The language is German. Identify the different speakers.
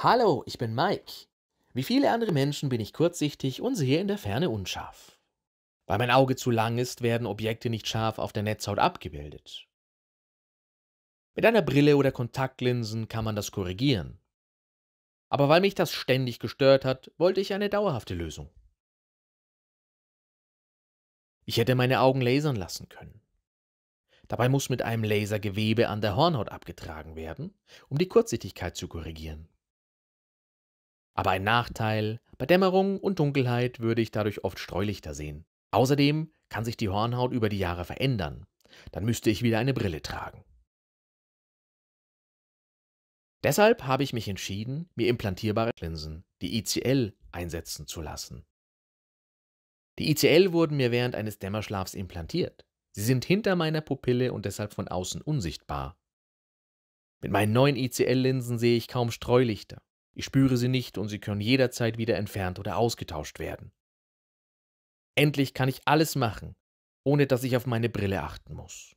Speaker 1: Hallo, ich bin Mike. Wie viele andere Menschen bin ich kurzsichtig und sehe in der Ferne unscharf. Weil mein Auge zu lang ist, werden Objekte nicht scharf auf der Netzhaut abgebildet. Mit einer Brille oder Kontaktlinsen kann man das korrigieren. Aber weil mich das ständig gestört hat, wollte ich eine dauerhafte Lösung. Ich hätte meine Augen lasern lassen können. Dabei muss mit einem Laser Gewebe an der Hornhaut abgetragen werden, um die Kurzsichtigkeit zu korrigieren. Aber ein Nachteil, bei Dämmerung und Dunkelheit würde ich dadurch oft Streulichter sehen. Außerdem kann sich die Hornhaut über die Jahre verändern. Dann müsste ich wieder eine Brille tragen. Deshalb habe ich mich entschieden, mir implantierbare Linsen, die ICL, einsetzen zu lassen. Die ICL wurden mir während eines Dämmerschlafs implantiert. Sie sind hinter meiner Pupille und deshalb von außen unsichtbar. Mit meinen neuen ICL-Linsen sehe ich kaum Streulichter. Ich spüre sie nicht und sie können jederzeit wieder entfernt oder ausgetauscht werden. Endlich kann ich alles machen, ohne dass ich auf meine Brille achten muss.